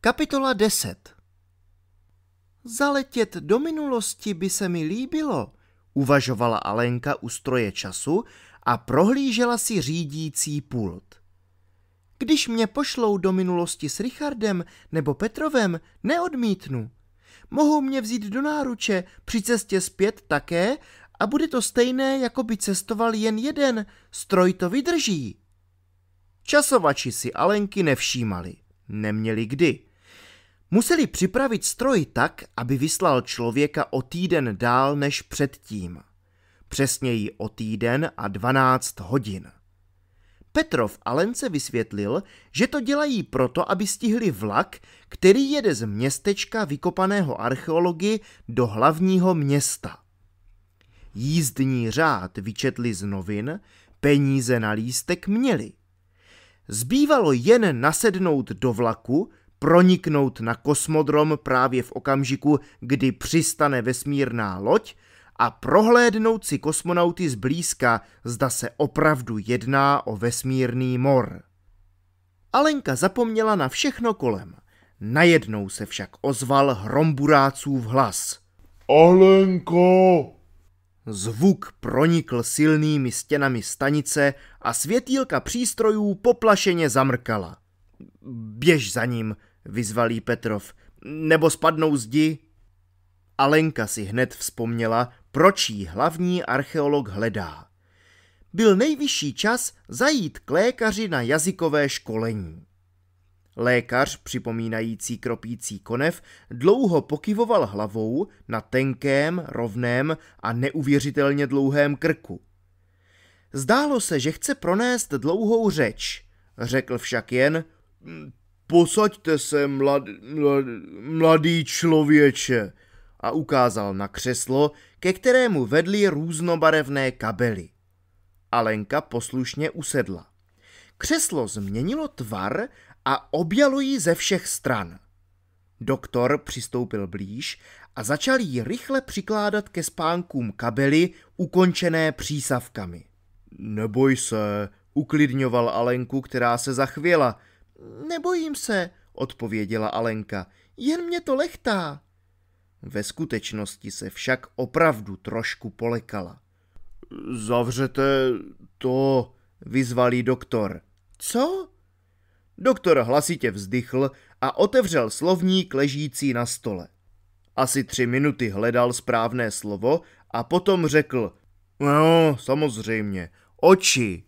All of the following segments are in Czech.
Kapitola 10 Zaletět do minulosti by se mi líbilo, uvažovala Alenka u stroje času a prohlížela si řídící pult. Když mě pošlou do minulosti s Richardem nebo Petrovem, neodmítnu. Mohou mě vzít do náruče, při cestě zpět také a bude to stejné, jako by cestoval jen jeden, stroj to vydrží. Časovači si Alenky nevšímali, neměli kdy. Museli připravit stroj tak, aby vyslal člověka o týden dál než předtím. Přesněji o týden a 12 hodin. Petrov a Lence vysvětlil, že to dělají proto, aby stihli vlak, který jede z městečka vykopaného archeology do hlavního města. Jízdní řád vyčetli z novin, peníze na lístek měli. Zbývalo jen nasednout do vlaku proniknout na kosmodrom právě v okamžiku, kdy přistane vesmírná loď a prohlédnout si kosmonauty zblízka, zda se opravdu jedná o vesmírný mor. Alenka zapomněla na všechno kolem. Najednou se však ozval v hlas. Alenko! Zvuk pronikl silnými stěnami stanice a světýlka přístrojů poplašeně zamrkala. Běž za ním, vyzvalí Petrov, nebo spadnou zdi. Alenka si hned vzpomněla, proč jí hlavní archeolog hledá. Byl nejvyšší čas zajít k lékaři na jazykové školení. Lékař, připomínající kropící konev, dlouho pokyvoval hlavou na tenkém, rovném a neuvěřitelně dlouhém krku. Zdálo se, že chce pronést dlouhou řeč, řekl však jen posaďte se, mlad, mlad, mladý člověče, a ukázal na křeslo, ke kterému vedly různobarevné kabely. Alenka poslušně usedla. Křeslo změnilo tvar a objalo ji ze všech stran. Doktor přistoupil blíž a začal ji rychle přikládat ke spánkům kabely ukončené přísavkami. Neboj se, uklidňoval Alenku, která se zachvěla – Nebojím se, odpověděla Alenka, jen mě to lechtá. Ve skutečnosti se však opravdu trošku polekala. Zavřete to, vyzvalý doktor. Co? Doktor hlasitě vzdychl a otevřel slovník ležící na stole. Asi tři minuty hledal správné slovo a potom řekl, no, samozřejmě, oči.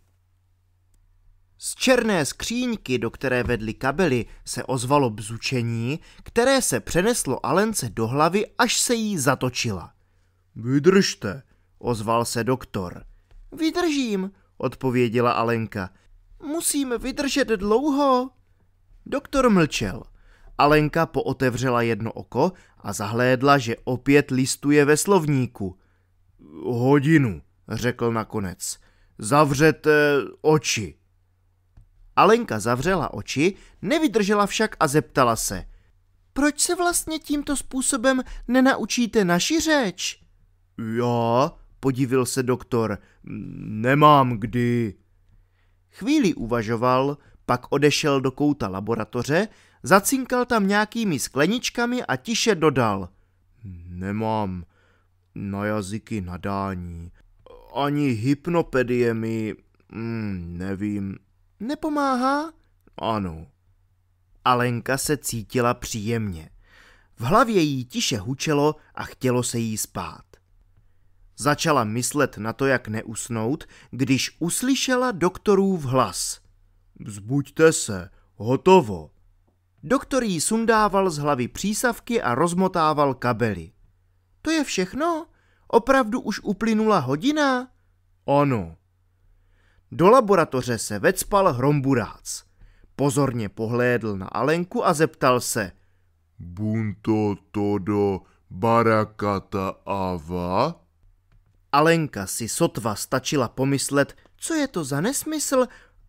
Z černé skříňky, do které vedly kabely, se ozvalo bzučení, které se přeneslo Alence do hlavy, až se jí zatočila. Vydržte, ozval se doktor. Vydržím, odpověděla Alenka. Musím vydržet dlouho. Doktor mlčel. Alenka pootevřela jedno oko a zahlédla, že opět listuje ve slovníku. Hodinu, řekl nakonec. Zavřete oči. Alenka zavřela oči, nevydržela však a zeptala se. Proč se vlastně tímto způsobem nenaučíte naši řeč? Já, podivil se doktor, nemám kdy. Chvíli uvažoval, pak odešel do kouta laboratoře, zacinkal tam nějakými skleničkami a tiše dodal. Nemám na jazyky nadání. Ani hypnopedie mi... Mm, nevím, Nepomáhá? Ano. Alenka se cítila příjemně. V hlavě jí tiše hučelo a chtělo se jí spát. Začala myslet na to, jak neusnout, když uslyšela doktorův hlas. Vzbuďte se, hotovo. Doktor jí sundával z hlavy přísavky a rozmotával kabely. To je všechno? Opravdu už uplynula hodina? Ano. Do laboratoře se vecpal Hromburác. Pozorně pohlédl na Alenku a zeptal se. Bunto todo barakata ava? Alenka si sotva stačila pomyslet, co je to za nesmysl,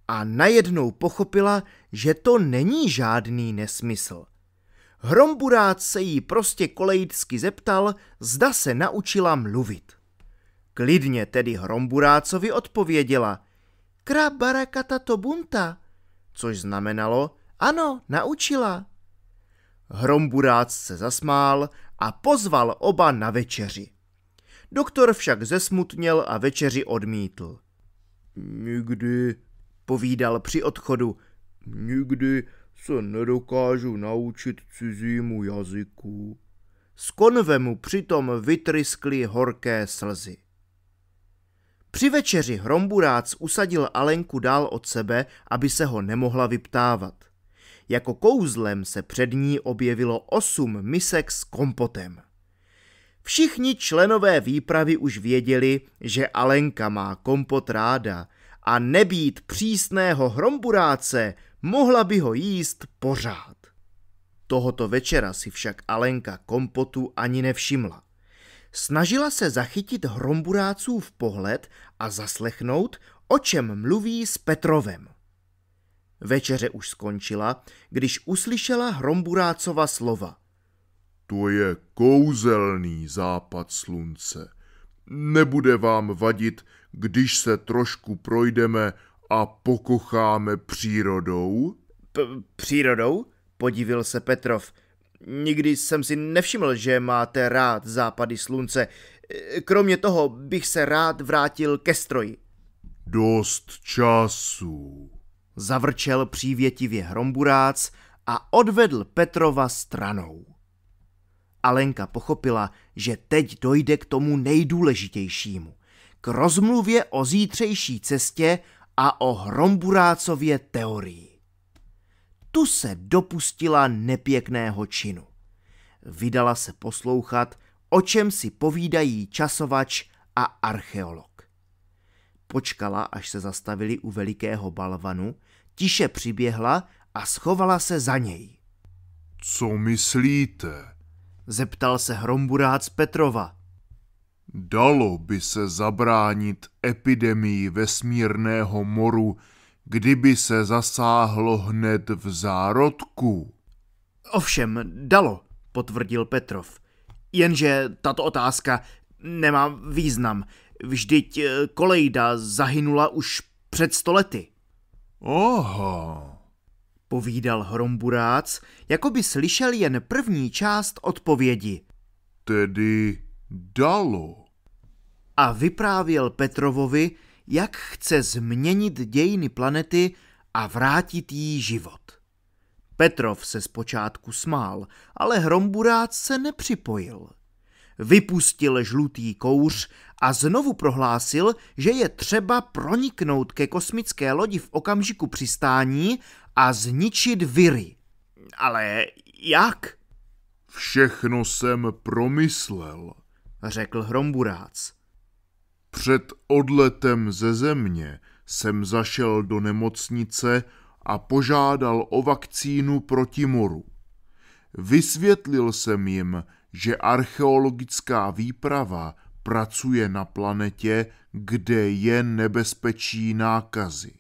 a najednou pochopila, že to není žádný nesmysl. Hromburác se jí prostě kolejicky zeptal, zda se naučila mluvit. Klidně tedy Hromburácovi odpověděla – krabarakata bunta? což znamenalo ano, naučila. Hromburác se zasmál a pozval oba na večeři. Doktor však zesmutněl a večeři odmítl. Nikdy, povídal při odchodu, nikdy se nedokážu naučit cizímu jazyku. Z konve mu přitom vytryskly horké slzy. Při večeři Hromburác usadil Alenku dál od sebe, aby se ho nemohla vyptávat. Jako kouzlem se před ní objevilo osm misek s kompotem. Všichni členové výpravy už věděli, že Alenka má kompot ráda a nebýt přísného hromburáce, mohla by ho jíst pořád. Tohoto večera si však Alenka kompotu ani nevšimla. Snažila se zachytit v pohled a zaslechnout, o čem mluví s Petrovem. Večeře už skončila, když uslyšela Hromburácova slova. To je kouzelný západ slunce. Nebude vám vadit, když se trošku projdeme a pokocháme přírodou? P- přírodou? Podivil se Petrov. Nikdy jsem si nevšiml, že máte rád západy slunce. Kromě toho bych se rád vrátil ke stroji. Dost času. Zavrčel přívětivě Hromburác a odvedl Petrova stranou. Alenka pochopila, že teď dojde k tomu nejdůležitějšímu. K rozmluvě o zítřejší cestě a o Hromburácově teorii tu se dopustila nepěkného činu. Vydala se poslouchat, o čem si povídají časovač a archeolog. Počkala, až se zastavili u velikého balvanu, tiše přiběhla a schovala se za něj. Co myslíte? Zeptal se Hromburác Petrova. Dalo by se zabránit epidemii vesmírného moru kdyby se zasáhlo hned v zárodku. Ovšem, dalo, potvrdil Petrov. Jenže tato otázka nemá význam. Vždyť eh, kolejda zahynula už před stolety. Oho, povídal Hromburác, jako by slyšel jen první část odpovědi. Tedy dalo. A vyprávěl Petrovovi, jak chce změnit dějiny planety a vrátit jí život. Petrov se zpočátku smál, ale Hromburác se nepřipojil. Vypustil žlutý kouř a znovu prohlásil, že je třeba proniknout ke kosmické lodi v okamžiku přistání a zničit viry. Ale jak? Všechno jsem promyslel, řekl Hromburác. Před odletem ze země jsem zašel do nemocnice a požádal o vakcínu proti moru. Vysvětlil jsem jim, že archeologická výprava pracuje na planetě, kde je nebezpečí nákazy.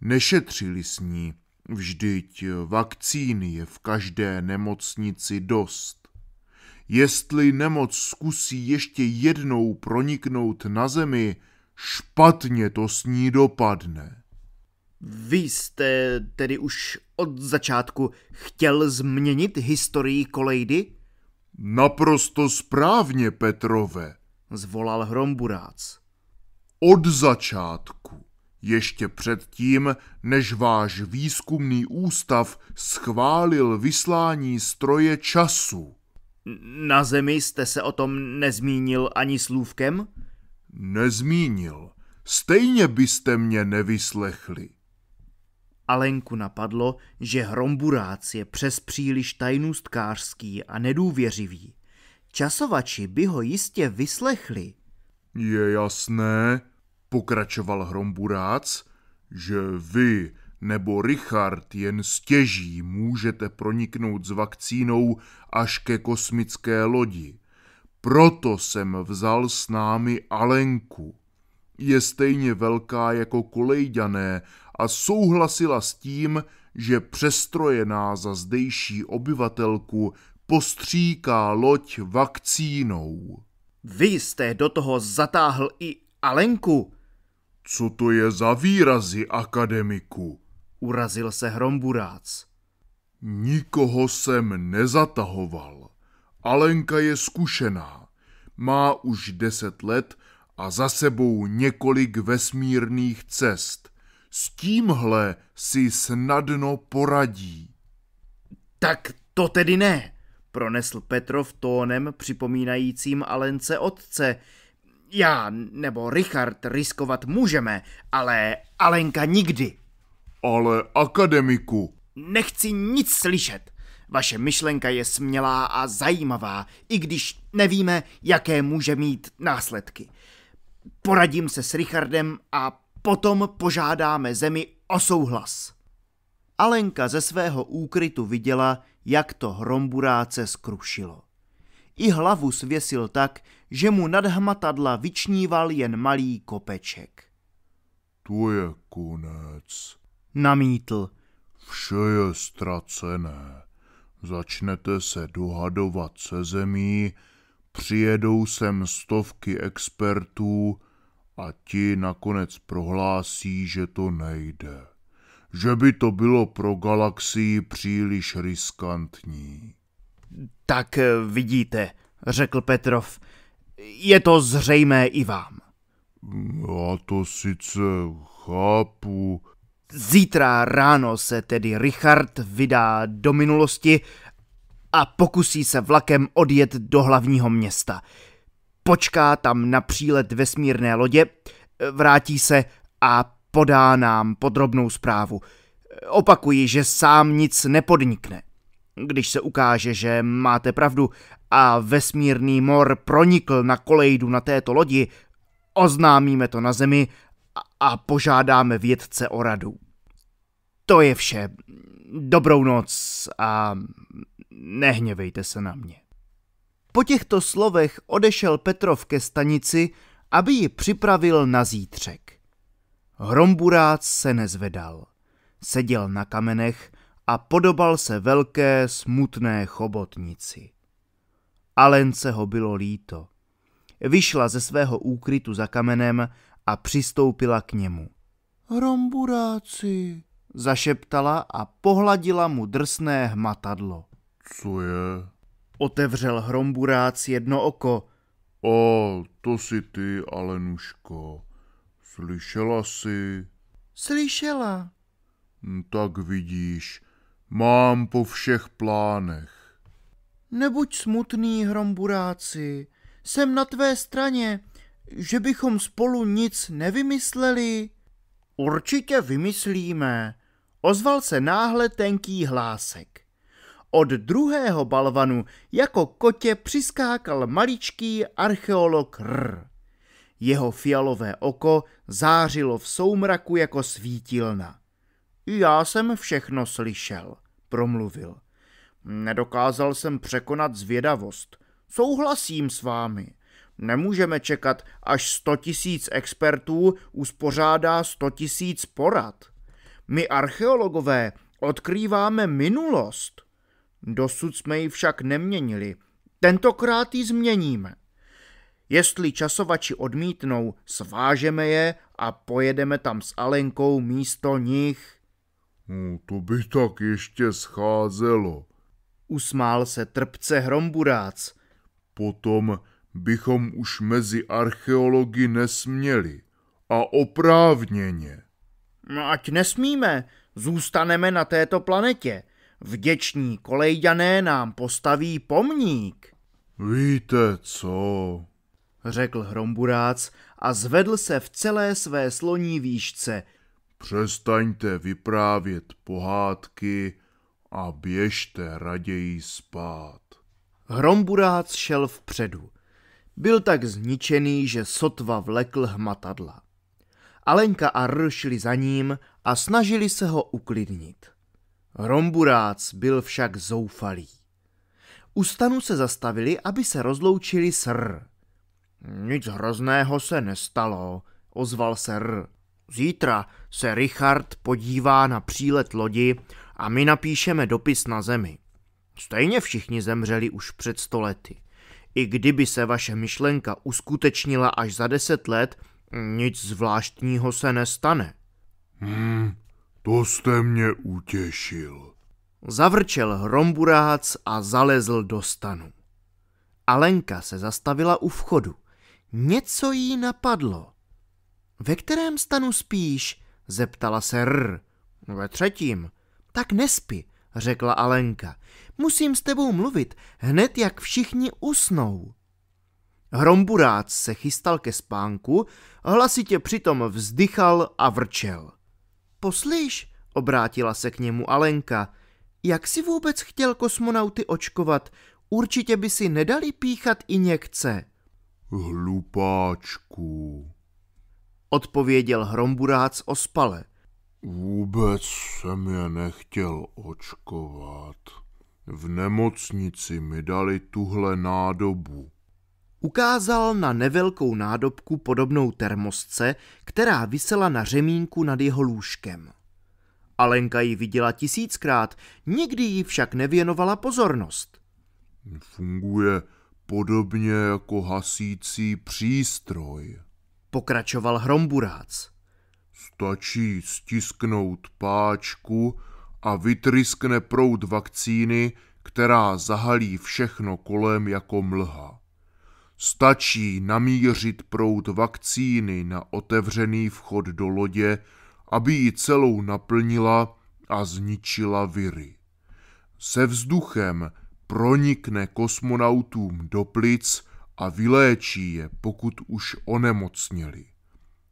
Nešetřili s ní, vždyť vakcíny je v každé nemocnici dost jestli nemoc zkusí ještě jednou proniknout na zemi, špatně to s ní dopadne. Vy jste tedy už od začátku chtěl změnit historii kolejdy? Naprosto správně, Petrove, zvolal Hromburác. Od začátku, ještě předtím, než váš výzkumný ústav schválil vyslání stroje času. Na zemi jste se o tom nezmínil ani slůvkem? Nezmínil. Stejně byste mě nevyslechli. Alenku napadlo, že Hromburác je přes příliš tajnůstkářský a nedůvěřivý. Časovači by ho jistě vyslechli. Je jasné, pokračoval Hromburác, že vy nebo Richard jen stěží můžete proniknout s vakcínou až ke kosmické lodi. Proto jsem vzal s námi Alenku. Je stejně velká jako kolejďané a souhlasila s tím, že přestrojená za zdejší obyvatelku postříká loď vakcínou. Vy jste do toho zatáhl i Alenku. Co to je za výrazy, akademiku? Urazil se Hromburác. Nikoho jsem nezatahoval. Alenka je zkušená. Má už deset let a za sebou několik vesmírných cest. S tímhle si snadno poradí. Tak to tedy ne, pronesl Petrov tónem připomínajícím Alence otce. Já nebo Richard riskovat můžeme, ale Alenka nikdy. Ale akademiku. Nechci nic slyšet. Vaše myšlenka je smělá a zajímavá, i když nevíme, jaké může mít následky. Poradím se s Richardem a potom požádáme zemi o souhlas. Alenka ze svého úkrytu viděla, jak to hromburáce skrušilo. I hlavu svěsil tak, že mu nad hmatadla vyčníval jen malý kopeček. To je konec, namítl. Vše je ztracené. Začnete se dohadovat se zemí, přijedou sem stovky expertů a ti nakonec prohlásí, že to nejde. Že by to bylo pro galaxii příliš riskantní. Tak eh, vidíte, řekl Petrov, je to zřejmé i vám. Já to sice chápu, Zítra ráno se tedy Richard vydá do minulosti a pokusí se vlakem odjet do hlavního města. Počká tam na přílet vesmírné lodě, vrátí se a podá nám podrobnou zprávu. Opakuji, že sám nic nepodnikne. Když se ukáže, že máte pravdu a vesmírný mor pronikl na kolejdu na této lodi, oznámíme to na Zemi a požádáme vědce o radu. To je vše. Dobrou noc a nehněvejte se na mě. Po těchto slovech odešel Petrov ke stanici, aby ji připravil na zítřek. Hromburác se nezvedal. Seděl na kamenech a podobal se velké, smutné chobotnici. Alence ho bylo líto. Vyšla ze svého úkrytu za kamenem a přistoupila k němu. Romburáci, zašeptala a pohladila mu drsné hmatadlo. Co je? Otevřel hromburác jedno oko. O, to si ty, Alenuško. Slyšela jsi? Slyšela. Hm, tak vidíš, mám po všech plánech. Nebuď smutný, Hromburáci, jsem na tvé straně že bychom spolu nic nevymysleli? Určitě vymyslíme, ozval se náhle tenký hlásek. Od druhého balvanu jako kotě přiskákal maličký archeolog R. Jeho fialové oko zářilo v soumraku jako svítilna. Já jsem všechno slyšel, promluvil. Nedokázal jsem překonat zvědavost. Souhlasím s vámi. Nemůžeme čekat, až 100 tisíc expertů uspořádá 100 tisíc porad. My archeologové odkrýváme minulost. Dosud jsme ji však neměnili. Tentokrát ji změníme. Jestli časovači odmítnou, svážeme je a pojedeme tam s Alenkou místo nich. No, to by tak ještě scházelo. Usmál se trpce Hromburác. Potom bychom už mezi archeology nesměli. A oprávněně. No ať nesmíme, zůstaneme na této planetě. Vděční kolejďané nám postaví pomník. Víte co? Řekl Hromburác a zvedl se v celé své sloní výšce. Přestaňte vyprávět pohádky a běžte raději spát. Hromburác šel vpředu. Byl tak zničený, že sotva vlekl hmatadla. Alenka a R šli za ním a snažili se ho uklidnit. Romburác byl však zoufalý. U stanu se zastavili, aby se rozloučili s R. Nic hrozného se nestalo, ozval se R. Zítra se Richard podívá na přílet lodi a my napíšeme dopis na zemi. Stejně všichni zemřeli už před stolety. I kdyby se vaše myšlenka uskutečnila až za deset let, nic zvláštního se nestane. Hmm, to jste mě utěšil. Zavrčel hromburác a zalezl do stanu. Alenka se zastavila u vchodu. Něco jí napadlo. Ve kterém stanu spíš? zeptala se R. Ve třetím. Tak nespi, řekla Alenka. Musím s tebou mluvit, hned jak všichni usnou. Hromburác se chystal ke spánku, hlasitě přitom vzdychal a vrčel. Poslyš, obrátila se k němu Alenka, jak si vůbec chtěl kosmonauty očkovat, určitě by si nedali píchat injekce. Hlupáčku, odpověděl Hromburác ospale. Vůbec jsem je nechtěl očkovat. V nemocnici mi dali tuhle nádobu. Ukázal na nevelkou nádobku podobnou termosce, která visela na řemínku nad jeho lůžkem. Alenka ji viděla tisíckrát, nikdy ji však nevěnovala pozornost. Funguje podobně jako hasící přístroj, pokračoval Hromburác. Stačí stisknout páčku a vytryskne proud vakcíny, která zahalí všechno kolem jako mlha. Stačí namířit proud vakcíny na otevřený vchod do lodě, aby ji celou naplnila a zničila viry. Se vzduchem pronikne kosmonautům do plic a vyléčí je, pokud už onemocněli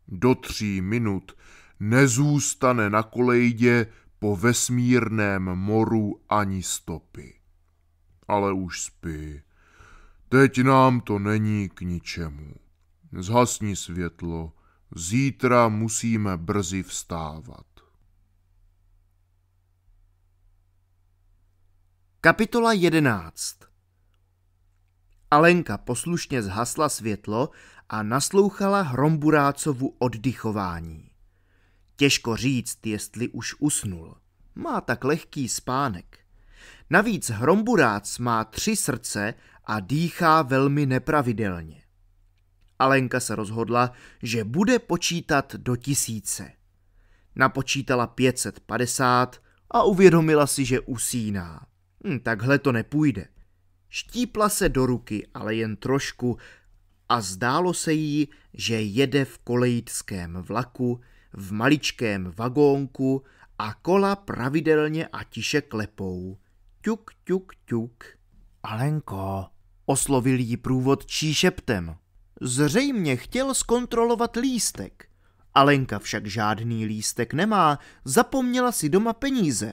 do tří minut nezůstane na kolejdě po vesmírném moru ani stopy. Ale už spí. Teď nám to není k ničemu. Zhasni světlo, zítra musíme brzy vstávat. Kapitola 11 Alenka poslušně zhasla světlo a naslouchala Hromburácovu oddychování. Těžko říct, jestli už usnul. Má tak lehký spánek. Navíc Hromburác má tři srdce a dýchá velmi nepravidelně. Alenka se rozhodla, že bude počítat do tisíce. Napočítala 550 a uvědomila si, že usíná. Hm, takhle to nepůjde. Štípla se do ruky, ale jen trošku, a zdálo se jí, že jede v kolejickém vlaku, v maličkém vagónku a kola pravidelně a tiše klepou. Tuk, tuk, tuk. Alenko, oslovil jí průvodčí šeptem. Zřejmě chtěl zkontrolovat lístek. Alenka však žádný lístek nemá, zapomněla si doma peníze.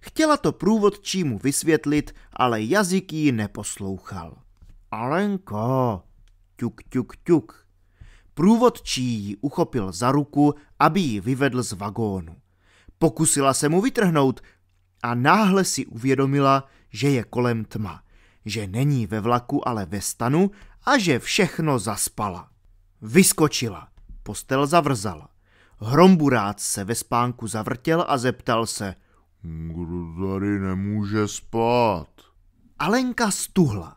Chtěla to průvodčímu vysvětlit, ale jazyk jí neposlouchal. Alenko, ťuk, ťuk, ťuk. Průvodčí ji uchopil za ruku, aby ji vyvedl z vagónu. Pokusila se mu vytrhnout a náhle si uvědomila, že je kolem tma, že není ve vlaku, ale ve stanu a že všechno zaspala. Vyskočila, postel zavrzala. Hromburác se ve spánku zavrtěl a zeptal se – kdo tady nemůže spát? Alenka stuhla.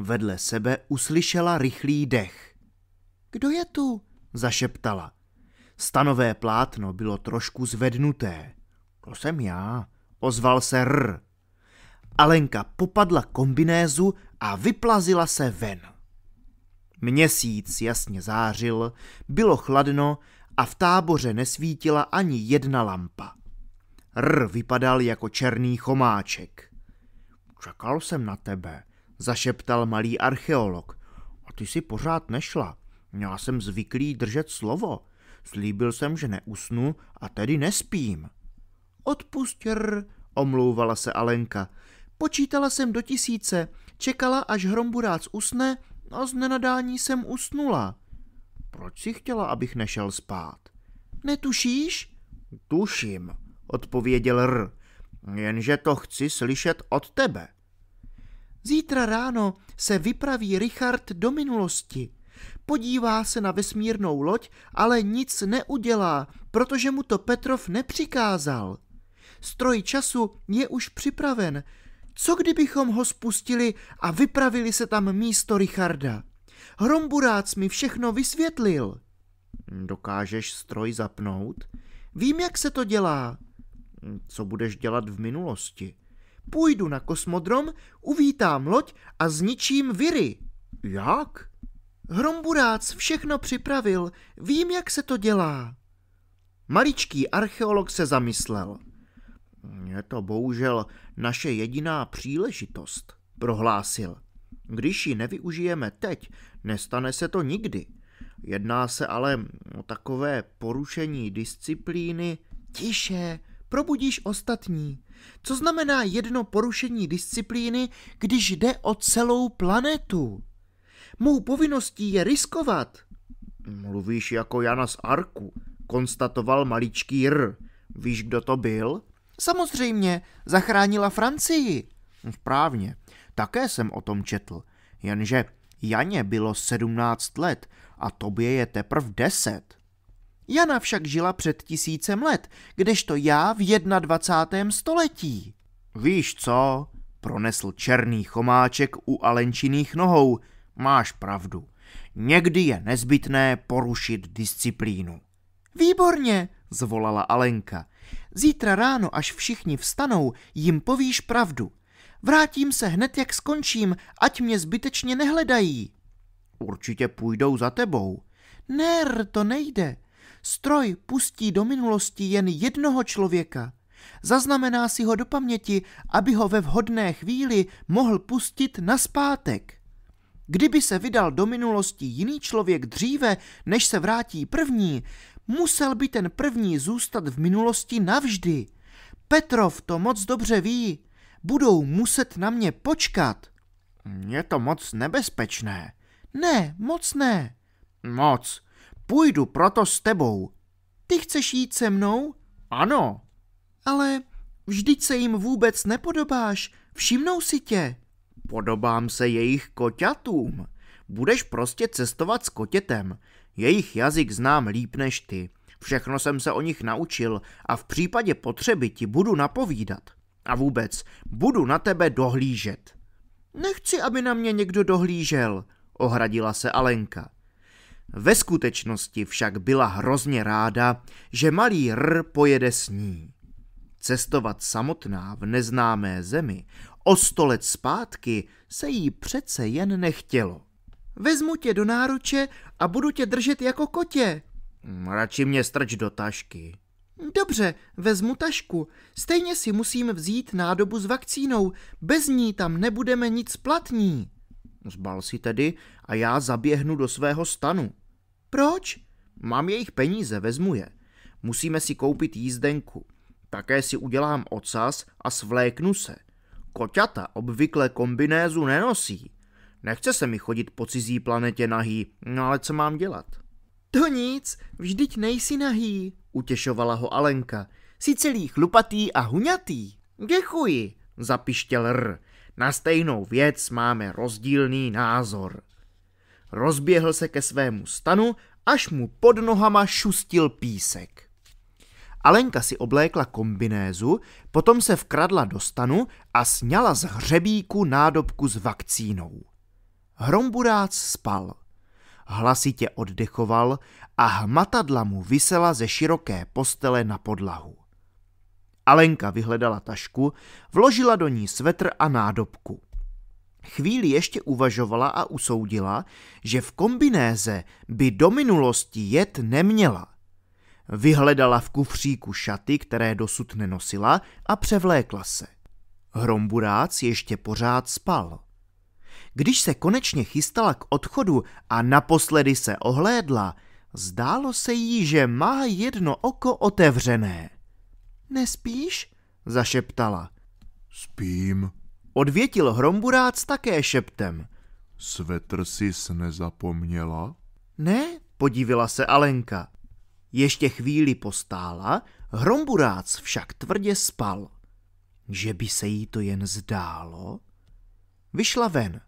Vedle sebe uslyšela rychlý dech. Kdo je tu? zašeptala. Stanové plátno bylo trošku zvednuté. To jsem já, ozval se R. Alenka popadla kombinézu a vyplazila se ven. Měsíc jasně zářil, bylo chladno a v táboře nesvítila ani jedna lampa. R vypadal jako černý chomáček. Čekal jsem na tebe, zašeptal malý archeolog. A ty si pořád nešla. Já jsem zvyklý držet slovo. Slíbil jsem, že neusnu a tedy nespím. Odpustěr, omlouvala se Alenka. Počítala jsem do tisíce, čekala, až hromburác usne a z nenadání jsem usnula. Proč si chtěla, abych nešel spát? Netušíš? Tuším, odpověděl R. Jenže to chci slyšet od tebe. Zítra ráno se vypraví Richard do minulosti. Podívá se na vesmírnou loď, ale nic neudělá, protože mu to Petrov nepřikázal. Stroj času je už připraven. Co kdybychom ho spustili a vypravili se tam místo Richarda? Hromburác mi všechno vysvětlil. Dokážeš stroj zapnout? Vím, jak se to dělá. Co budeš dělat v minulosti? Půjdu na kosmodrom, uvítám loď a zničím viry. Jak? Hromburác všechno připravil, vím, jak se to dělá. Maličký archeolog se zamyslel. Je to bohužel naše jediná příležitost, prohlásil. Když ji nevyužijeme teď, nestane se to nikdy. Jedná se ale o takové porušení disciplíny. Tiše, probudíš ostatní. Co znamená jedno porušení disciplíny, když jde o celou planetu? Mou povinností je riskovat. Mluvíš jako Jana z Arku, konstatoval maličký R. Víš, kdo to byl? Samozřejmě, zachránila Francii. Správně, hm, také jsem o tom četl. Jenže Janě bylo sedmnáct let a tobě je teprv deset. Jana však žila před tisícem let, kdežto já v 21. století. Víš co, pronesl černý chomáček u Alenčiných nohou, máš pravdu. Někdy je nezbytné porušit disciplínu. Výborně, zvolala Alenka. Zítra ráno, až všichni vstanou, jim povíš pravdu. Vrátím se hned, jak skončím, ať mě zbytečně nehledají. Určitě půjdou za tebou. Ner, to nejde. Stroj pustí do minulosti jen jednoho člověka. Zaznamená si ho do paměti, aby ho ve vhodné chvíli mohl pustit na zpátek. Kdyby se vydal do minulosti jiný člověk dříve, než se vrátí první, musel by ten první zůstat v minulosti navždy. Petrov to moc dobře ví. Budou muset na mě počkat. Je to moc nebezpečné. Ne, moc ne. Moc. Půjdu proto s tebou. Ty chceš jít se mnou? Ano. Ale vždyť se jim vůbec nepodobáš, všimnou si tě. Podobám se jejich koťatům. Budeš prostě cestovat s kotětem. Jejich jazyk znám líp než ty. Všechno jsem se o nich naučil a v případě potřeby ti budu napovídat. A vůbec, budu na tebe dohlížet. Nechci, aby na mě někdo dohlížel, ohradila se Alenka. Ve skutečnosti však byla hrozně ráda, že malý R pojede s ní. Cestovat samotná v neznámé zemi o sto let zpátky se jí přece jen nechtělo. Vezmu tě do náruče a budu tě držet jako kotě. Hm, radši mě strč do tašky. Dobře, vezmu tašku. Stejně si musím vzít nádobu s vakcínou. Bez ní tam nebudeme nic platní. Zbal si tedy a já zaběhnu do svého stanu. Proč? Mám jejich peníze, vezmu je. Musíme si koupit jízdenku. Také si udělám ocas a svléknu se. Koťata obvykle kombinézu nenosí. Nechce se mi chodit po cizí planetě nahý, no ale co mám dělat? To nic, vždyť nejsi nahý, utěšovala ho Alenka. Jsi celý chlupatý a huňatý. Děkuji, zapištěl R. Na stejnou věc máme rozdílný názor. Rozběhl se ke svému stanu, až mu pod nohama šustil písek. Alenka si oblékla kombinézu, potom se vkradla do stanu a sněla z hřebíku nádobku s vakcínou. Hromburác spal. Hlasitě oddechoval a hmatadla mu vysela ze široké postele na podlahu. Alenka vyhledala tašku, vložila do ní svetr a nádobku. Chvíli ještě uvažovala a usoudila, že v kombinéze by do minulosti jet neměla. Vyhledala v kufříku šaty, které dosud nenosila, a převlékla se. Hromburác ještě pořád spal. Když se konečně chystala k odchodu a naposledy se ohlédla, zdálo se jí, že má jedno oko otevřené. Nespíš? zašeptala. Spím, odvětil Hromburác také šeptem. Svetr si nezapomněla? Ne, podívila se Alenka. Ještě chvíli postála, Hromburác však tvrdě spal. Že by se jí to jen zdálo? Vyšla ven.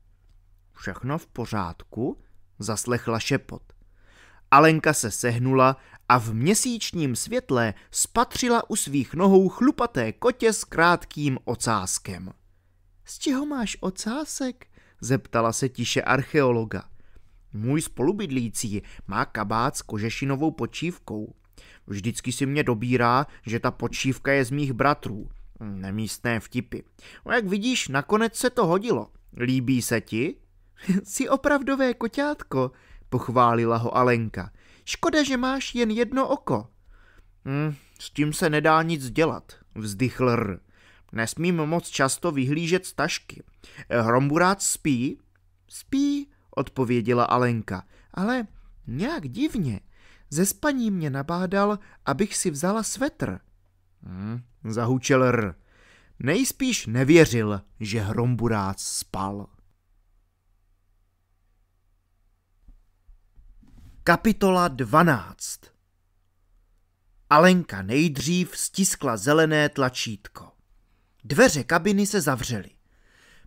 Všechno v pořádku? Zaslechla šepot. Alenka se sehnula a v měsíčním světle spatřila u svých nohou chlupaté kotě s krátkým ocáskem. Z čeho máš ocásek? zeptala se tiše archeologa. Můj spolubydlící má kabát s kožešinovou počívkou. Vždycky si mě dobírá, že ta počívka je z mých bratrů. Nemístné vtipy. O no jak vidíš, nakonec se to hodilo. Líbí se ti? Jsi opravdové koťátko, pochválila ho Alenka. Škoda, že máš jen jedno oko. Hm, s tím se nedá nic dělat, vzdychl R. Nesmím moc často vyhlížet z tašky. Hromburác spí? Spí, odpověděla Alenka, ale nějak divně. Ze spaní mě nabádal, abych si vzala svetr. Hm, zahučel R. Nejspíš nevěřil, že Hromburác spal. Kapitola 12 Alenka nejdřív stiskla zelené tlačítko. Dveře kabiny se zavřely.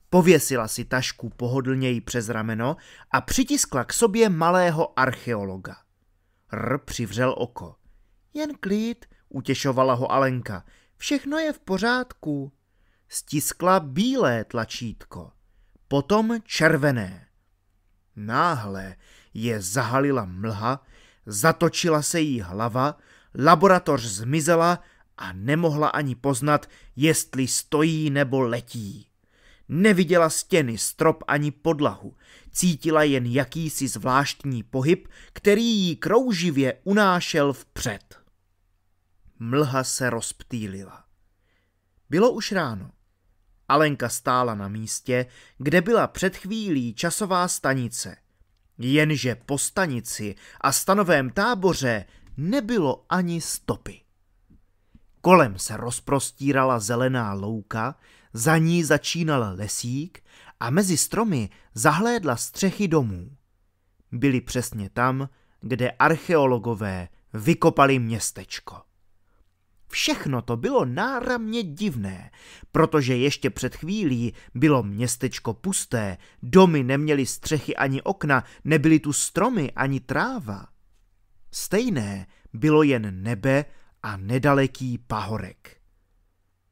Pověsila si tašku pohodlněji přes rameno a přitiskla k sobě malého archeologa. R přivřel oko. Jen klid, utěšovala ho Alenka. Všechno je v pořádku. Stiskla bílé tlačítko, potom červené. Náhle je zahalila mlha, zatočila se jí hlava, laboratoř zmizela a nemohla ani poznat, jestli stojí nebo letí. Neviděla stěny, strop ani podlahu, cítila jen jakýsi zvláštní pohyb, který jí krouživě unášel vpřed. Mlha se rozptýlila. Bylo už ráno. Alenka stála na místě, kde byla před chvílí časová stanice – Jenže po stanici a stanovém táboře nebylo ani stopy. Kolem se rozprostírala zelená louka, za ní začínal lesík a mezi stromy zahlédla střechy domů. Byly přesně tam, kde archeologové vykopali městečko. Všechno to bylo náramně divné, protože ještě před chvílí bylo městečko pusté, domy neměly střechy ani okna, nebyly tu stromy ani tráva. Stejné bylo jen nebe a nedaleký pahorek.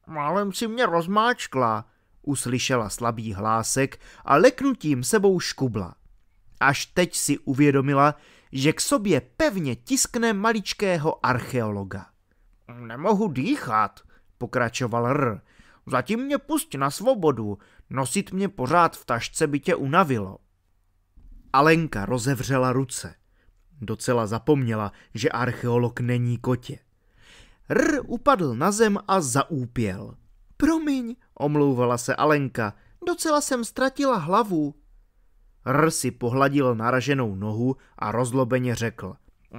Málem si mě rozmáčkla, uslyšela slabý hlásek a leknutím sebou škubla. Až teď si uvědomila, že k sobě pevně tiskne maličkého archeologa. Nemohu dýchat, pokračoval R. Zatím mě pusť na svobodu, nosit mě pořád v tašce by tě unavilo. Alenka rozevřela ruce. Docela zapomněla, že archeolog není kotě. R upadl na zem a zaúpěl. Promiň, omlouvala se Alenka, docela jsem ztratila hlavu. R si pohladil naraženou nohu a rozlobeně řekl.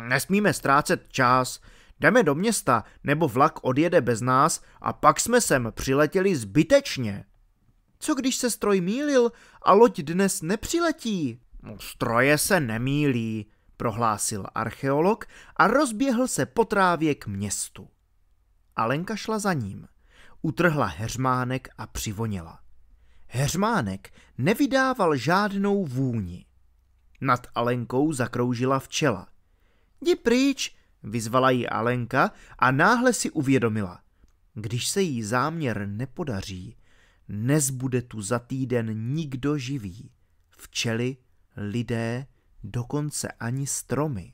Nesmíme ztrácet čas, Jdeme do města, nebo vlak odjede bez nás a pak jsme sem přiletěli zbytečně. Co když se stroj mýlil a loď dnes nepřiletí? No, stroje se nemýlí, prohlásil archeolog a rozběhl se po trávě k městu. Alenka šla za ním. Utrhla heřmánek a přivonila. Heřmánek nevydával žádnou vůni. Nad Alenkou zakroužila včela. Jdi pryč, Vyzvala ji Alenka a náhle si uvědomila. Když se jí záměr nepodaří, nezbude tu za týden nikdo živý. Včely, lidé, dokonce ani stromy.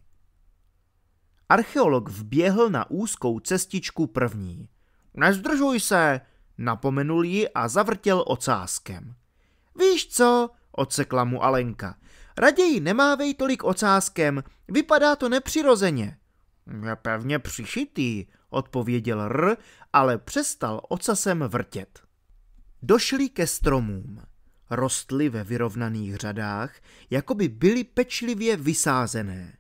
Archeolog vběhl na úzkou cestičku první. Nezdržuj se, napomenul ji a zavrtěl ocáskem. Víš co, odsekla mu Alenka, raději nemávej tolik ocáskem, vypadá to nepřirozeně. Je Pevně přišitý, odpověděl R, ale přestal ocasem vrtět. Došli ke stromům. Rostly ve vyrovnaných řadách, jako by byly pečlivě vysázené.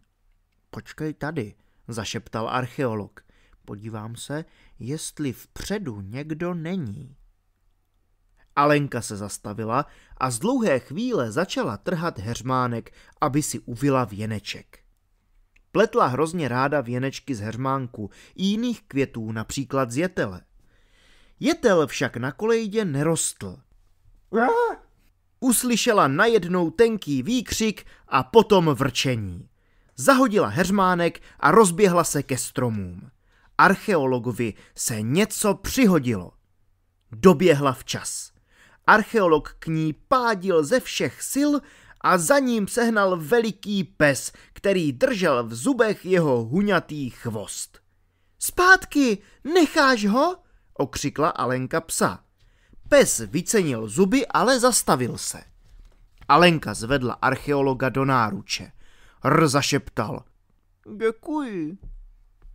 Počkej tady, zašeptal archeolog. Podívám se, jestli vpředu někdo není. Alenka se zastavila a z dlouhé chvíle začala trhat heřmánek, aby si uvila věneček. Pletla hrozně ráda věnečky z hermánku i jiných květů, například z jetele. Jetel však na kolejdě nerostl. Uslyšela najednou tenký výkřik a potom vrčení. Zahodila hermánek a rozběhla se ke stromům. Archeologovi se něco přihodilo. Doběhla včas. Archeolog k ní pádil ze všech sil a za ním sehnal veliký pes, který držel v zubech jeho huňatý chvost. Zpátky, necháš ho? okřikla Alenka psa. Pes vycenil zuby, ale zastavil se. Alenka zvedla archeologa do náruče. R zašeptal. Děkuji.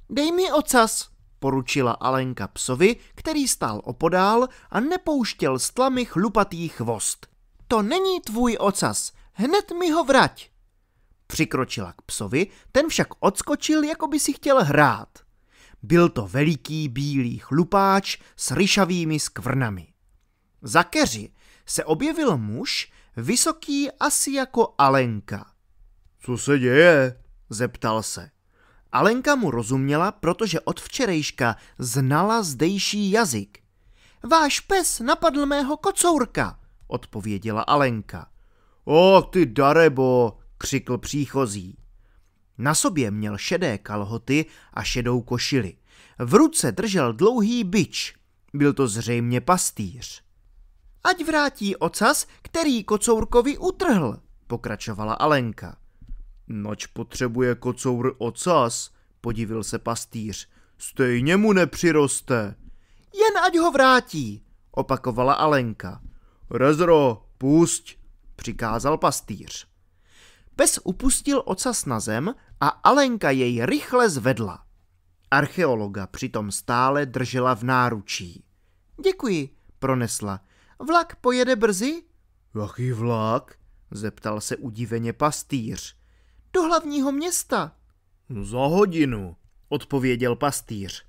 Dej mi ocas, poručila Alenka psovi, který stál opodál a nepouštěl z tlamy chlupatý chvost. To není tvůj ocas, Hned mi ho vrať. Přikročila k psovi, ten však odskočil, jako by si chtěl hrát. Byl to veliký bílý chlupáč s ryšavými skvrnami. Za keři se objevil muž, vysoký asi jako Alenka. Co se děje? zeptal se. Alenka mu rozuměla, protože od včerejška znala zdejší jazyk. Váš pes napadl mého kocourka, odpověděla Alenka. O, ty darebo, křikl příchozí. Na sobě měl šedé kalhoty a šedou košili. V ruce držel dlouhý byč. Byl to zřejmě pastýř. Ať vrátí ocas, který kocourkovi utrhl, pokračovala Alenka. Noč potřebuje kocour ocas, podivil se pastýř. Stejně mu nepřiroste. Jen ať ho vrátí, opakovala Alenka. Rezro, pusť, přikázal pastýř. Pes upustil ocas na zem a Alenka jej rychle zvedla. Archeologa přitom stále držela v náručí. Děkuji, pronesla. Vlak pojede brzy? Jaký vlak? zeptal se udiveně pastýř. Do hlavního města. Za hodinu, odpověděl pastýř.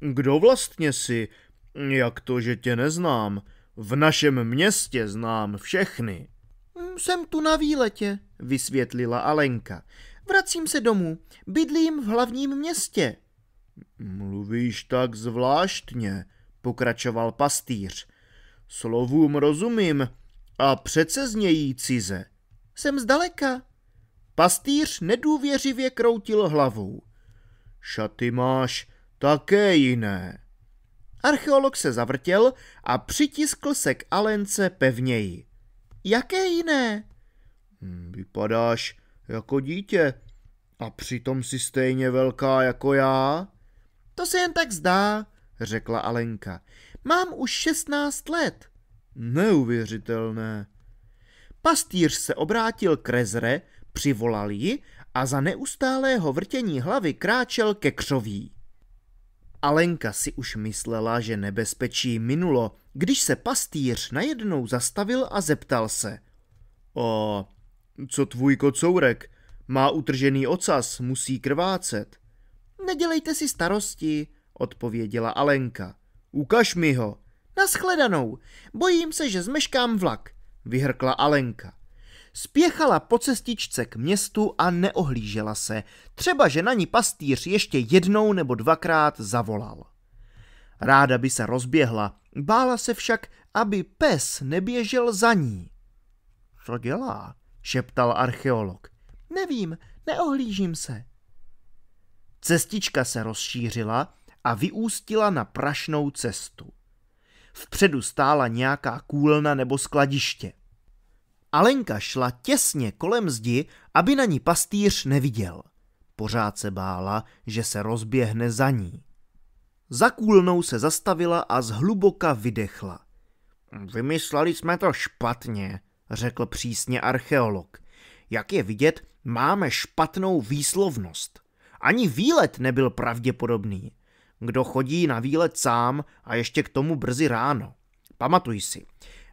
Kdo vlastně si? Jak to, že tě neznám? V našem městě znám všechny jsem tu na výletě, vysvětlila Alenka. Vracím se domů, bydlím v hlavním městě. Mluvíš tak zvláštně, pokračoval pastýř. Slovům rozumím a přece z něj cize. Jsem zdaleka. Pastýř nedůvěřivě kroutil hlavou. Šaty máš také jiné. Archeolog se zavrtěl a přitiskl se k Alence pevněji. Jaké jiné? Hm, vypadáš jako dítě a přitom si stejně velká jako já. To se jen tak zdá, řekla Alenka. Mám už šestnáct let. Neuvěřitelné. Pastýř se obrátil k Rezre, přivolal ji a za neustálého vrtění hlavy kráčel ke křoví. Alenka si už myslela, že nebezpečí minulo když se pastýř najednou zastavil a zeptal se. A co tvůj kocourek? Má utržený ocas, musí krvácet. Nedělejte si starosti, odpověděla Alenka. Ukaž mi ho. Naschledanou, bojím se, že zmeškám vlak, vyhrkla Alenka. Spěchala po cestičce k městu a neohlížela se, třeba že na ní pastýř ještě jednou nebo dvakrát zavolal. Ráda by se rozběhla, Bála se však, aby pes neběžel za ní. Co dělá? šeptal archeolog. Nevím, neohlížím se. Cestička se rozšířila a vyústila na prašnou cestu. Vpředu stála nějaká kůlna nebo skladiště. Alenka šla těsně kolem zdi, aby na ní pastýř neviděl. Pořád se bála, že se rozběhne za ní. Za kůlnou se zastavila a zhluboka vydechla. Vymysleli jsme to špatně, řekl přísně archeolog. Jak je vidět, máme špatnou výslovnost. Ani výlet nebyl pravděpodobný. Kdo chodí na výlet sám a ještě k tomu brzy ráno? Pamatuj si,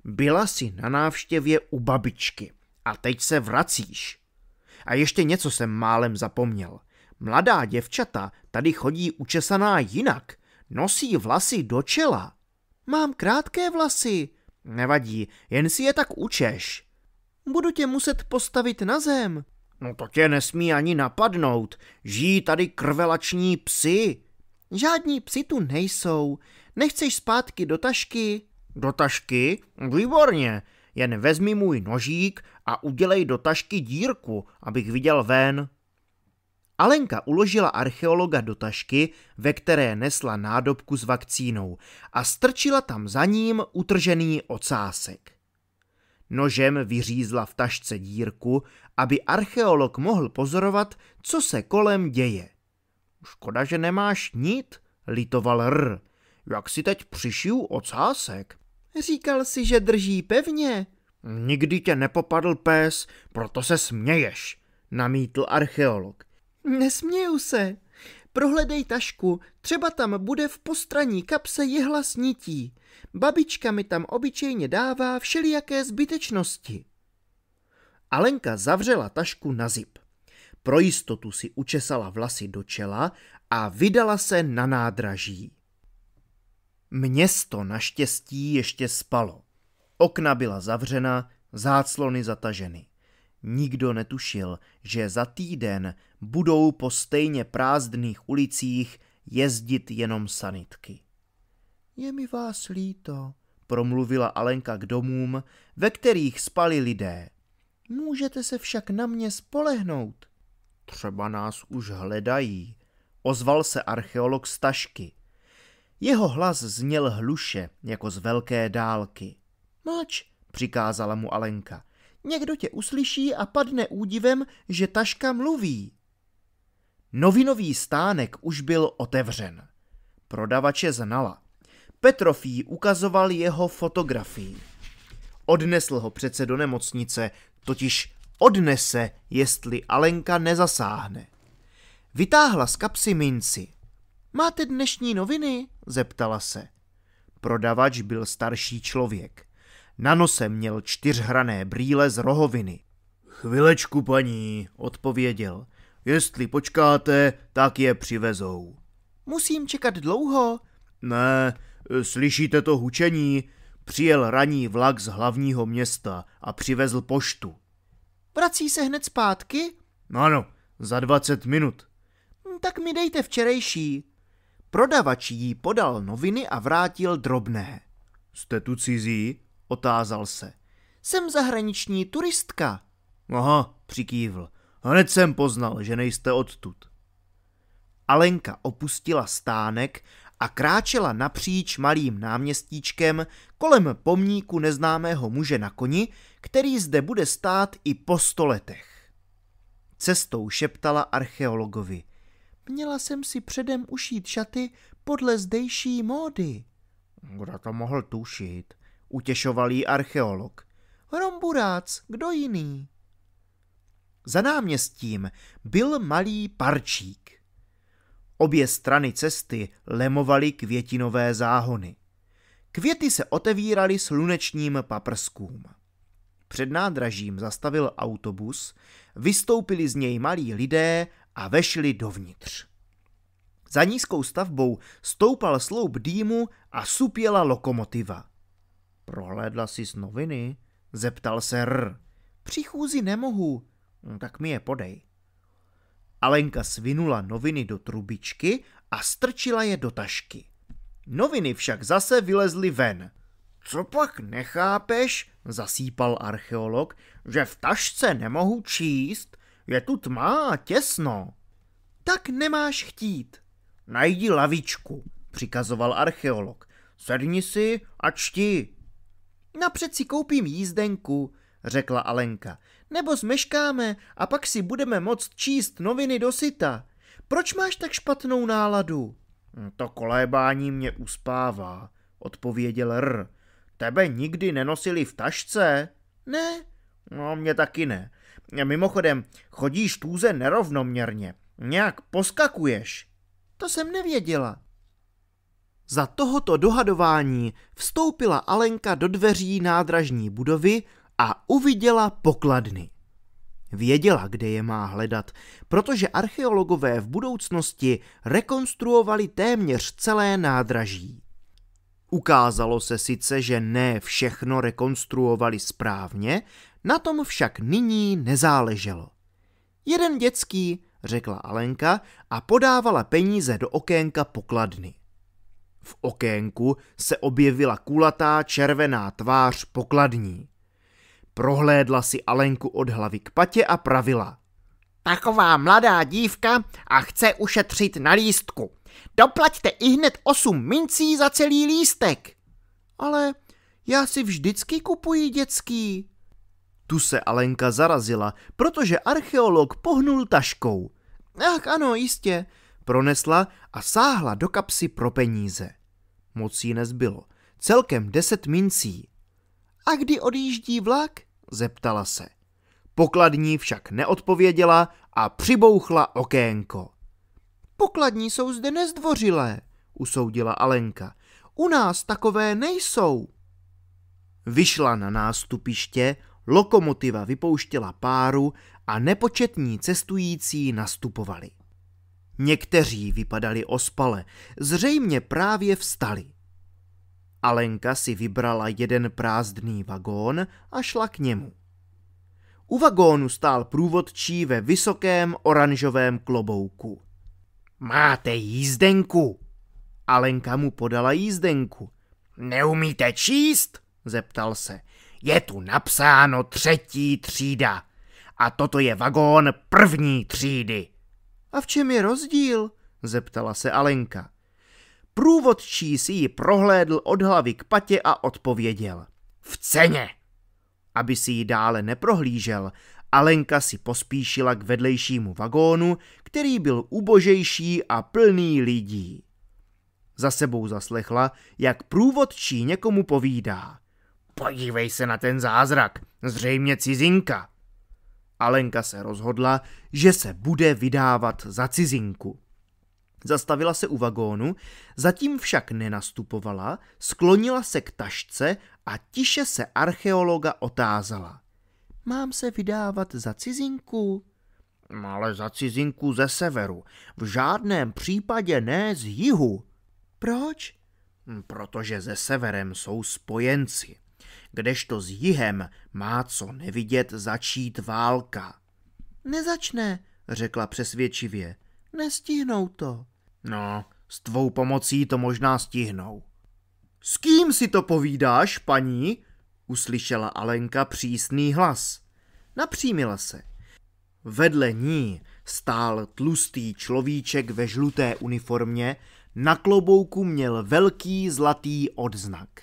byla si na návštěvě u babičky a teď se vracíš. A ještě něco jsem málem zapomněl. Mladá děvčata tady chodí učesaná jinak Nosí vlasy do čela. Mám krátké vlasy. Nevadí, jen si je tak učeš. Budu tě muset postavit na zem. No to tě nesmí ani napadnout. Žijí tady krvelační psy. Žádní psi tu nejsou. Nechceš zpátky do tašky? Do tašky? Výborně. Jen vezmi můj nožík a udělej do tašky dírku, abych viděl ven. Alenka uložila archeologa do tašky, ve které nesla nádobku s vakcínou a strčila tam za ním utržený ocásek. Nožem vyřízla v tašce dírku, aby archeolog mohl pozorovat, co se kolem děje. Škoda, že nemáš nit, litoval R. Jak si teď přišiju ocásek? Říkal si, že drží pevně. Nikdy tě nepopadl pes, proto se směješ, namítl archeolog. Nesměju se. Prohledej tašku, třeba tam bude v postraní kapse jehla s nití. Babička mi tam obyčejně dává všelijaké zbytečnosti. Alenka zavřela tašku na zip. Pro jistotu si učesala vlasy do čela a vydala se na nádraží. Město naštěstí ještě spalo. Okna byla zavřena, záclony zataženy. Nikdo netušil, že za týden budou po stejně prázdných ulicích jezdit jenom sanitky. Je mi vás líto, promluvila Alenka k domům, ve kterých spali lidé. Můžete se však na mě spolehnout. Třeba nás už hledají, ozval se archeolog z tašky. Jeho hlas zněl hluše, jako z velké dálky. Mlč, přikázala mu Alenka. Někdo tě uslyší a padne údivem, že taška mluví. Novinový stánek už byl otevřen. Prodavače znala. Petrov jí ukazoval jeho fotografii. Odnesl ho přece do nemocnice, totiž odnese, jestli Alenka nezasáhne. Vytáhla z kapsy minci. Máte dnešní noviny? zeptala se. Prodavač byl starší člověk. Na nose měl čtyřhrané brýle z rohoviny. Chvilečku, paní, odpověděl. Jestli počkáte, tak je přivezou. Musím čekat dlouho? Ne, slyšíte to hučení? Přijel raní vlak z hlavního města a přivezl poštu. Vrací se hned zpátky? Ano, za dvacet minut. Hm, tak mi dejte včerejší. Prodavač jí podal noviny a vrátil drobné. Jste tu cizí? Otázal se. Jsem zahraniční turistka. Aha, přikývl. Hned jsem poznal, že nejste odtud. Alenka opustila stánek a kráčela napříč malým náměstíčkem kolem pomníku neznámého muže na koni, který zde bude stát i po stoletech. Cestou šeptala archeologovi. Měla jsem si předem ušít šaty podle zdejší módy. Kdo to mohl tušit? utěšoval jí archeolog. Romburác, kdo jiný? Za náměstím byl malý parčík. Obě strany cesty lemovaly květinové záhony. Květy se otevíraly slunečním paprskům. Před nádražím zastavil autobus, vystoupili z něj malí lidé a vešli dovnitř. Za nízkou stavbou stoupal sloup dýmu a supěla lokomotiva. Prohlédla si z noviny? Zeptal se R. Přichůzi nemohu. Hm, tak mi je podej. Alenka svinula noviny do trubičky a strčila je do tašky. Noviny však zase vylezly ven. Co pak nechápeš, zasípal archeolog, že v tašce nemohu číst, je tu tmá a těsno. Tak nemáš chtít. Najdi lavičku, přikazoval archeolog. Sedni si a čti. Napřed si koupím jízdenku, řekla Alenka, nebo zmeškáme a pak si budeme moct číst noviny do syta. Proč máš tak špatnou náladu? To kolébání mě uspává, odpověděl R. Tebe nikdy nenosili v tašce? Ne. No, mě taky ne. Mimochodem, chodíš tůze nerovnoměrně. Nějak poskakuješ. To jsem nevěděla. Za tohoto dohadování vstoupila Alenka do dveří nádražní budovy a uviděla pokladny. Věděla, kde je má hledat, protože archeologové v budoucnosti rekonstruovali téměř celé nádraží. Ukázalo se sice, že ne všechno rekonstruovali správně, na tom však nyní nezáleželo. Jeden dětský, řekla Alenka a podávala peníze do okénka pokladny. V okénku se objevila kulatá červená tvář pokladní. Prohlédla si Alenku od hlavy k patě a pravila. Taková mladá dívka a chce ušetřit na lístku. Doplaťte i hned osm mincí za celý lístek. Ale já si vždycky kupuji dětský. Tu se Alenka zarazila, protože archeolog pohnul taškou. Ach ano, jistě, pronesla a sáhla do kapsy pro peníze. Moc jí nezbylo. Celkem deset mincí. A kdy odjíždí vlak? zeptala se. Pokladní však neodpověděla a přibouchla okénko. Pokladní jsou zde nezdvořilé, usoudila Alenka. U nás takové nejsou. Vyšla na nástupiště, lokomotiva vypouštěla páru a nepočetní cestující nastupovali. Někteří vypadali ospale, zřejmě právě vstali. Alenka si vybrala jeden prázdný vagón a šla k němu. U vagónu stál průvodčí ve vysokém oranžovém klobouku. Máte jízdenku? Alenka mu podala jízdenku. Neumíte číst? zeptal se. Je tu napsáno třetí třída. A toto je vagón první třídy. A v čem je rozdíl? zeptala se Alenka. Průvodčí si ji prohlédl od hlavy k patě a odpověděl. V ceně! Aby si ji dále neprohlížel, Alenka si pospíšila k vedlejšímu vagónu, který byl ubožejší a plný lidí. Za sebou zaslechla, jak průvodčí někomu povídá. Podívej se na ten zázrak, zřejmě cizinka. Alenka se rozhodla, že se bude vydávat za cizinku. Zastavila se u vagónu, zatím však nenastupovala, sklonila se k tašce a tiše se archeologa otázala. Mám se vydávat za cizinku? Ale za cizinku ze severu, v žádném případě ne z jihu. Proč? Protože ze severem jsou spojenci kdežto s jihem má co nevidět začít válka. Nezačne, řekla přesvědčivě. Nestihnou to. No, s tvou pomocí to možná stihnou. S kým si to povídáš, paní? Uslyšela Alenka přísný hlas. Napřímila se. Vedle ní stál tlustý človíček ve žluté uniformě, na klobouku měl velký zlatý odznak.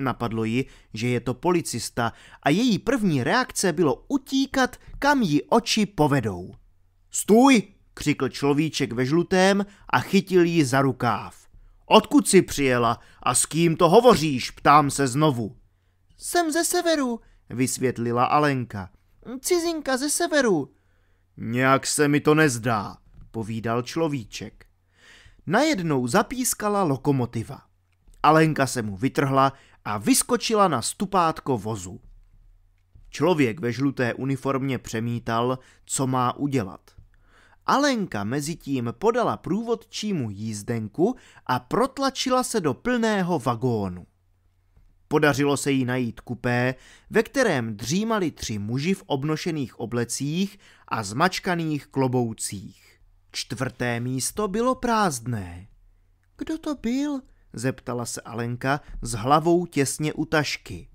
Napadlo ji, že je to policista a její první reakce bylo utíkat, kam ji oči povedou. Stůj! křikl človíček ve žlutém a chytil ji za rukáv. Odkud si přijela a s kým to hovoříš, ptám se znovu. Jsem ze severu, vysvětlila Alenka. Cizinka ze severu. Nějak se mi to nezdá, povídal človíček. Najednou zapískala lokomotiva. Alenka se mu vytrhla a vyskočila na stupátko vozu. Člověk ve žluté uniformě přemítal, co má udělat. Alenka mezitím podala průvodčímu jízdenku a protlačila se do plného vagónu. Podařilo se jí najít kupé, ve kterém dřímali tři muži v obnošených oblecích a zmačkaných kloboucích. Čtvrté místo bylo prázdné. Kdo to byl? zeptala se Alenka s hlavou těsně u tašky.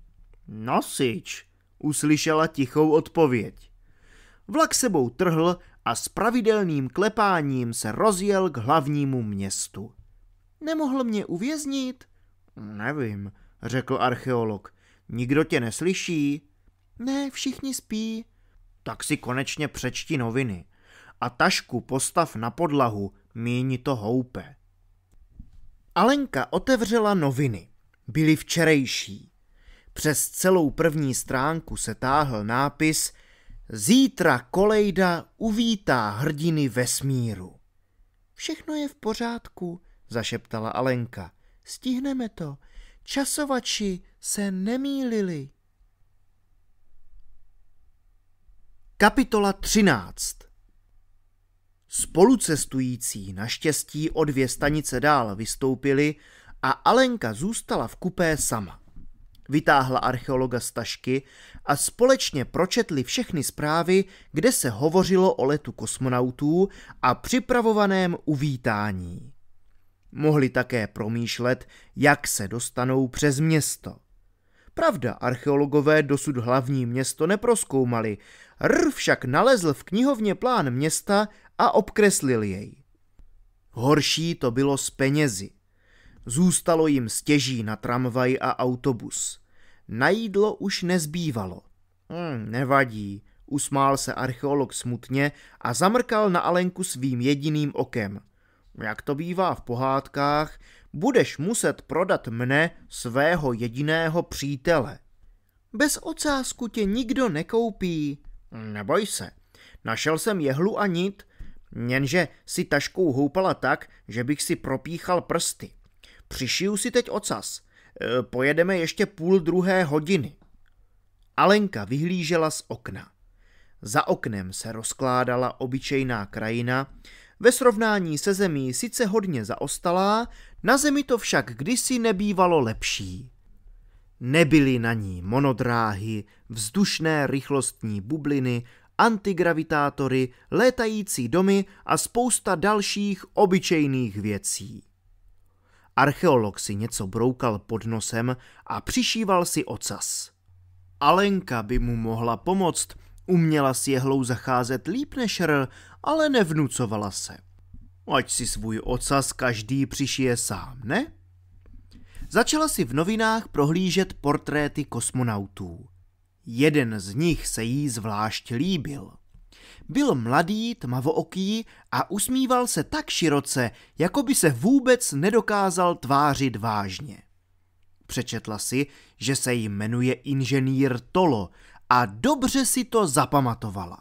Nosič, uslyšela tichou odpověď. Vlak sebou trhl a s pravidelným klepáním se rozjel k hlavnímu městu. Nemohl mě uvěznit? Nevím, řekl archeolog. Nikdo tě neslyší? Ne, všichni spí. Tak si konečně přečti noviny. A tašku postav na podlahu, míň to houpe. Alenka otevřela noviny. Byly včerejší. Přes celou první stránku se táhl nápis Zítra kolejda uvítá hrdiny vesmíru. Všechno je v pořádku, zašeptala Alenka. Stihneme to. Časovači se nemýlili. Kapitola 13 Spolucestující naštěstí o dvě stanice dál vystoupili a Alenka zůstala v kupé sama. Vytáhla archeologa z tašky a společně pročetli všechny zprávy, kde se hovořilo o letu kosmonautů a připravovaném uvítání. Mohli také promýšlet, jak se dostanou přes město. Pravda, archeologové dosud hlavní město neproskoumali. R však nalezl v knihovně plán města a obkreslil jej. Horší to bylo s penězi. Zůstalo jim stěží na tramvaj a autobus. Na jídlo už nezbývalo. Hmm, nevadí, usmál se archeolog smutně a zamrkal na Alenku svým jediným okem. Jak to bývá v pohádkách, budeš muset prodat mne svého jediného přítele. Bez ocásku tě nikdo nekoupí. Neboj se, našel jsem jehlu a nit, jenže si taškou houpala tak, že bych si propíchal prsty. Přišiju si teď ocas. E, pojedeme ještě půl druhé hodiny. Alenka vyhlížela z okna. Za oknem se rozkládala obyčejná krajina, ve srovnání se zemí sice hodně zaostalá, na zemi to však kdysi nebývalo lepší. Nebyly na ní monodráhy, vzdušné rychlostní bubliny antigravitátory, létající domy a spousta dalších obyčejných věcí. Archeolog si něco broukal pod nosem a přišíval si ocas. Alenka by mu mohla pomoct, uměla s jehlou zacházet líp než R, ale nevnucovala se. Ať si svůj ocas každý přišije sám, ne? Začala si v novinách prohlížet portréty kosmonautů. Jeden z nich se jí zvlášť líbil. Byl mladý, tmavooký a usmíval se tak široce, jako by se vůbec nedokázal tvářit vážně. Přečetla si, že se jí jmenuje inženýr Tolo a dobře si to zapamatovala.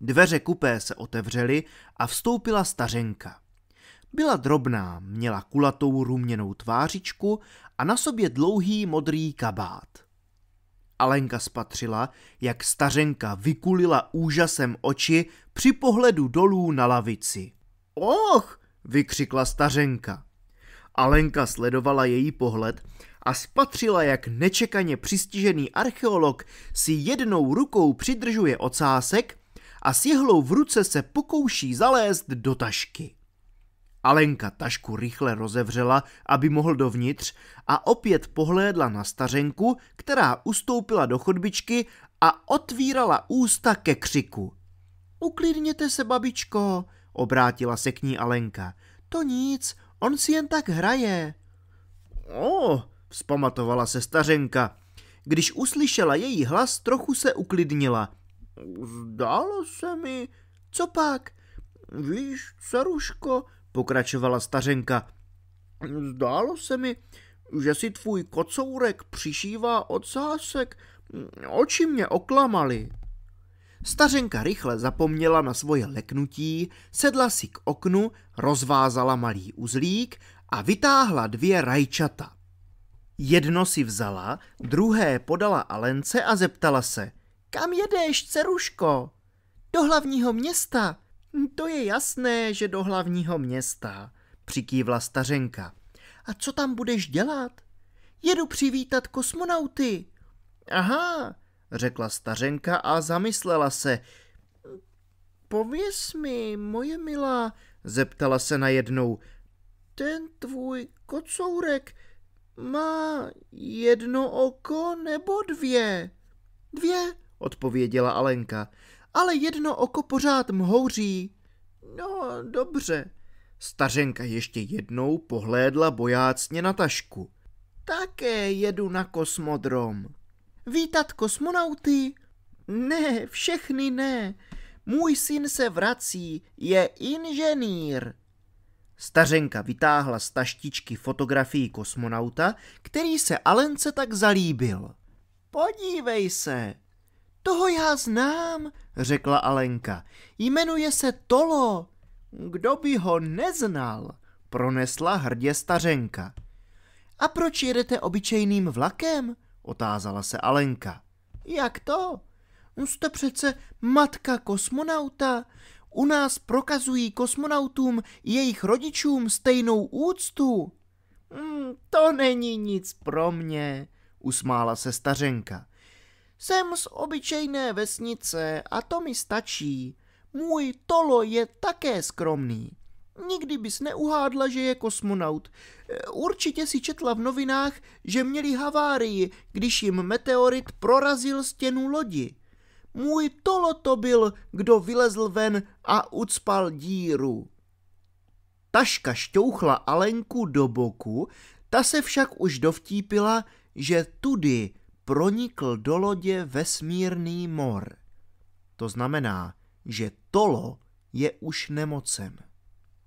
Dveře kupé se otevřely a vstoupila stařenka. Byla drobná, měla kulatou ruměnou tvářičku a na sobě dlouhý modrý kabát. Alenka spatřila, jak stařenka vykulila úžasem oči při pohledu dolů na lavici. Och, vykřikla stařenka. Alenka sledovala její pohled a spatřila, jak nečekaně přistižený archeolog si jednou rukou přidržuje ocásek a s jehlou v ruce se pokouší zalézt do tašky. Alenka tašku rychle rozevřela, aby mohl dovnitř a opět pohlédla na stařenku, která ustoupila do chodbičky a otvírala ústa ke křiku. Uklidněte se, babičko, obrátila se k ní Alenka. To nic, on si jen tak hraje. O, vzpamatovala se stařenka. Když uslyšela její hlas, trochu se uklidnila. Zdálo se mi... Co pak? Víš, Saruško, pokračovala stařenka. Zdálo se mi, že si tvůj kocourek přišívá ocásek, oči mě oklamaly. Stařenka rychle zapomněla na svoje leknutí, sedla si k oknu, rozvázala malý uzlík a vytáhla dvě rajčata. Jedno si vzala, druhé podala Alence a zeptala se. Kam jedeš, ceruško? Do hlavního města. To je jasné, že do hlavního města, přikývla stařenka. A co tam budeš dělat? Jedu přivítat kosmonauty. Aha, řekla stařenka a zamyslela se. Pověz mi, moje milá, zeptala se najednou. Ten tvůj kocourek má jedno oko nebo dvě? Dvě, odpověděla Alenka ale jedno oko pořád mhouří. No, dobře. Stařenka ještě jednou pohlédla bojácně na tašku. Také jedu na kosmodrom. Vítat kosmonauty? Ne, všechny ne. Můj syn se vrací, je inženýr. Stařenka vytáhla z taštičky fotografii kosmonauta, který se Alence tak zalíbil. Podívej se, toho já znám, řekla Alenka. Jmenuje se Tolo. Kdo by ho neznal, pronesla hrdě stařenka. A proč jedete obyčejným vlakem? otázala se Alenka. Jak to? Jste přece matka kosmonauta. U nás prokazují kosmonautům jejich rodičům stejnou úctu. Mm, to není nic pro mě, usmála se stařenka. Jsem z obyčejné vesnice a to mi stačí. Můj Tolo je také skromný. Nikdy bys neuhádla, že je kosmonaut. E, určitě si četla v novinách, že měli havárii, když jim meteorit prorazil stěnu lodi. Můj Tolo to byl, kdo vylezl ven a ucpal díru. Taška šťouchla Alenku do boku, ta se však už dovtípila, že tudy pronikl do lodě vesmírný mor. To znamená, že Tolo je už nemocen.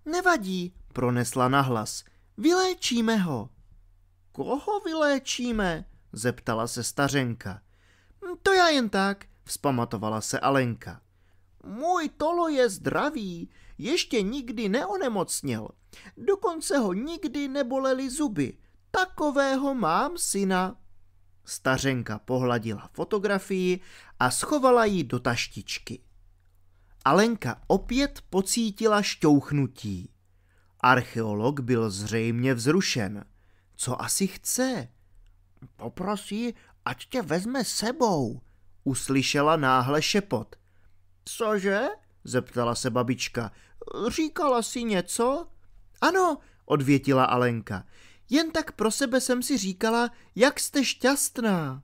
Nevadí, pronesla nahlas. Vyléčíme ho. Koho vyléčíme? zeptala se stařenka. Hm, to já jen tak, vzpamatovala se Alenka. Můj Tolo je zdravý, ještě nikdy neonemocněl. Dokonce ho nikdy neboleli zuby. Takového mám syna. Stařenka pohladila fotografii a schovala ji do taštičky. Alenka opět pocítila šťouchnutí. Archeolog byl zřejmě vzrušen. Co asi chce? Poprosí, ať tě vezme sebou, uslyšela náhle šepot. Cože? zeptala se babička. Říkala si něco? Ano, odvětila Alenka. Jen tak pro sebe jsem si říkala, jak jste šťastná.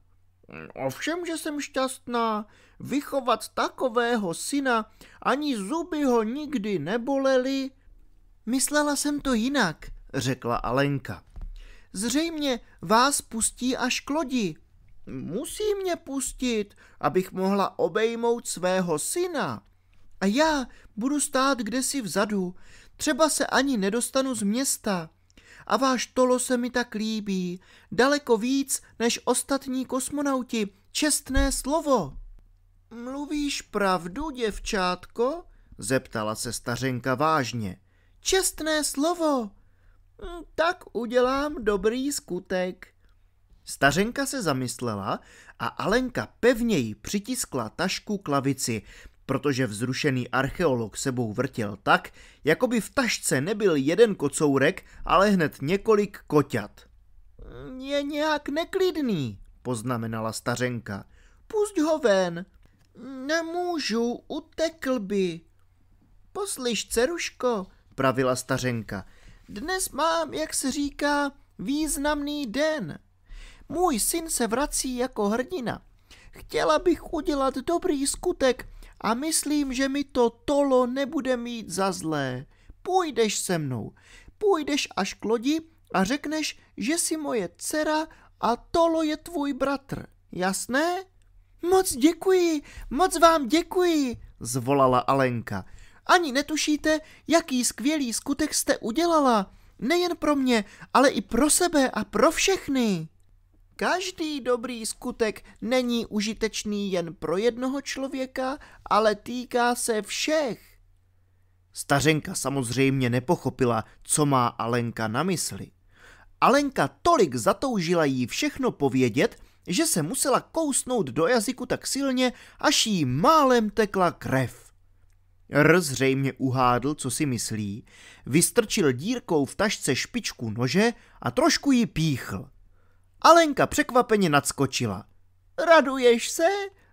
Ovšem, že jsem šťastná. Vychovat takového syna, ani zuby ho nikdy neboleli. Myslela jsem to jinak, řekla Alenka. Zřejmě vás pustí až k lodi. Musí mě pustit, abych mohla obejmout svého syna. A já budu stát kdesi vzadu, třeba se ani nedostanu z města a váš Tolo se mi tak líbí. Daleko víc než ostatní kosmonauti. Čestné slovo. Mluvíš pravdu, děvčátko? Zeptala se stařenka vážně. Čestné slovo. Hm, tak udělám dobrý skutek. Stařenka se zamyslela a Alenka pevněji přitiskla tašku k lavici protože vzrušený archeolog sebou vrtěl tak, jako by v tašce nebyl jeden kocourek, ale hned několik koťat. Je nějak neklidný, poznamenala stařenka. Pusť ho ven. Nemůžu, utekl by. Poslyš, ceruško, pravila stařenka. Dnes mám, jak se říká, významný den. Můj syn se vrací jako hrdina. Chtěla bych udělat dobrý skutek a myslím, že mi to tolo nebude mít za zlé. Půjdeš se mnou, půjdeš až k lodi a řekneš, že jsi moje dcera a tolo je tvůj bratr. Jasné? Moc děkuji, moc vám děkuji, zvolala Alenka. Ani netušíte, jaký skvělý skutek jste udělala. Nejen pro mě, ale i pro sebe a pro všechny. Každý dobrý skutek není užitečný jen pro jednoho člověka, ale týká se všech. Stařenka samozřejmě nepochopila, co má Alenka na mysli. Alenka tolik zatoužila jí všechno povědět, že se musela kousnout do jazyku tak silně, až jí málem tekla krev. R zřejmě uhádl, co si myslí, vystrčil dírkou v tašce špičku nože a trošku ji píchl. Alenka překvapeně nadskočila. Raduješ se?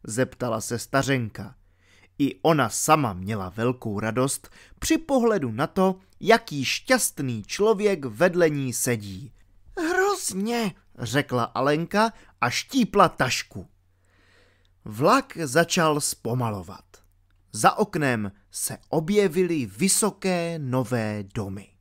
zeptala se stařenka. I ona sama měla velkou radost při pohledu na to, jaký šťastný člověk vedle ní sedí. Hrozně, řekla Alenka a štípla tašku. Vlak začal zpomalovat. Za oknem se objevily vysoké nové domy.